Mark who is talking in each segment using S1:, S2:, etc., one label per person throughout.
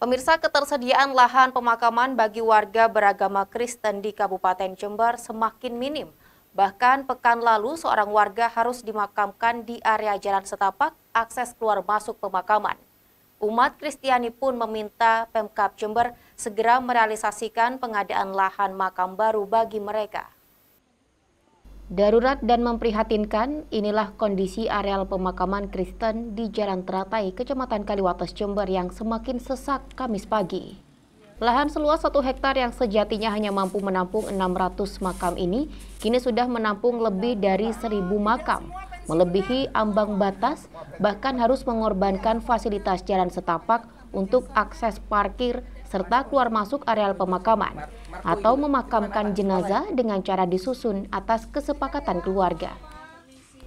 S1: Pemirsa ketersediaan lahan pemakaman bagi warga beragama Kristen di Kabupaten Jember semakin minim. Bahkan pekan lalu seorang warga harus dimakamkan di area jalan setapak akses keluar masuk pemakaman. Umat Kristiani pun meminta Pemkap Jember segera merealisasikan pengadaan lahan makam baru bagi mereka. Darurat dan memprihatinkan, inilah kondisi areal pemakaman Kristen di Jalan Teratai, Kecamatan Kaliwates Jember yang semakin sesak Kamis pagi. Lahan seluas satu hektar yang sejatinya hanya mampu menampung 600 makam ini, kini sudah menampung lebih dari 1000 makam melebihi ambang batas, bahkan harus mengorbankan fasilitas jalan setapak untuk akses parkir serta keluar masuk areal pemakaman atau memakamkan jenazah dengan cara disusun atas kesepakatan keluarga.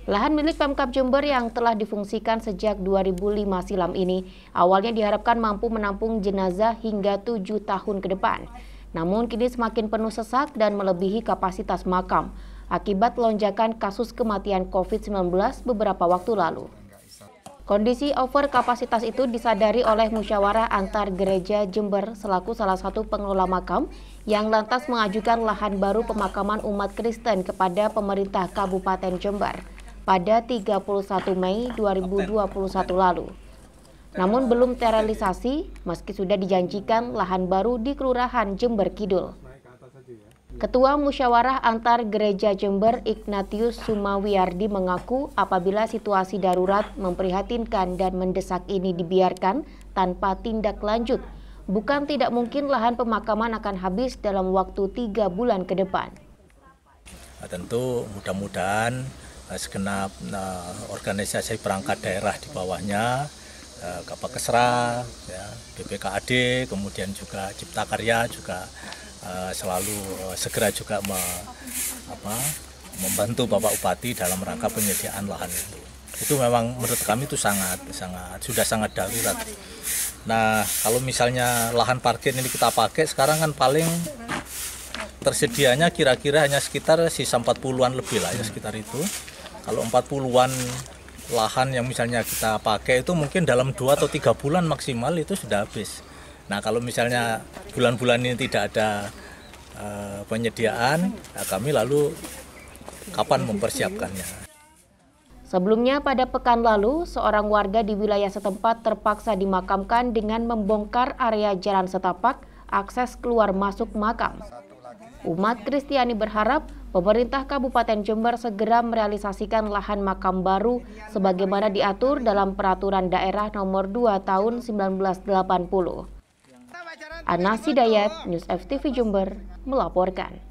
S1: Lahan milik Pemkap Jember yang telah difungsikan sejak 2005 silam ini awalnya diharapkan mampu menampung jenazah hingga tujuh tahun ke depan. Namun kini semakin penuh sesak dan melebihi kapasitas makam akibat lonjakan kasus kematian COVID-19 beberapa waktu lalu. Kondisi over kapasitas itu disadari oleh musyawarah antar gereja Jember selaku salah satu pengelola makam yang lantas mengajukan lahan baru pemakaman umat Kristen kepada pemerintah Kabupaten Jember pada 31 Mei 2021 lalu. Namun belum terrealisasi meski sudah dijanjikan lahan baru di Kelurahan Jember Kidul. Ketua Musyawarah Antar Gereja Jember Ignatius Sumawiyardi mengaku apabila situasi darurat memprihatinkan dan mendesak ini dibiarkan tanpa tindak lanjut, bukan tidak mungkin lahan pemakaman akan habis dalam waktu tiga bulan ke depan.
S2: Nah, tentu mudah-mudahan eh, segenap nah, organisasi perangkat daerah di bawahnya eh, Kapal Kesra, ya, BPKAD, kemudian juga Cipta Karya juga Eh, selalu eh, segera juga me, apa, membantu Bapak Bupati dalam rangka penyediaan lahan itu. Itu memang menurut kami itu sangat sangat sudah sangat darurat. Nah, kalau misalnya lahan parkir ini kita pakai sekarang kan paling tersedianya kira-kira hanya sekitar sisa 40-an lebih lah ya hmm. sekitar itu. Kalau 40-an lahan yang misalnya kita pakai itu mungkin dalam 2 atau 3 bulan maksimal itu sudah habis. Nah, kalau misalnya bulan-bulan ini tidak ada Eh, penyediaan, nah, kami lalu kapan mempersiapkannya.
S1: Sebelumnya pada pekan lalu, seorang warga di wilayah setempat terpaksa dimakamkan dengan membongkar area jalan setapak akses keluar masuk makam. Umat Kristiani berharap pemerintah Kabupaten Jember segera merealisasikan lahan makam baru sebagaimana diatur dalam Peraturan Daerah Nomor 2 Tahun 1980. Anas Hidayat, News FTV Jember, melaporkan.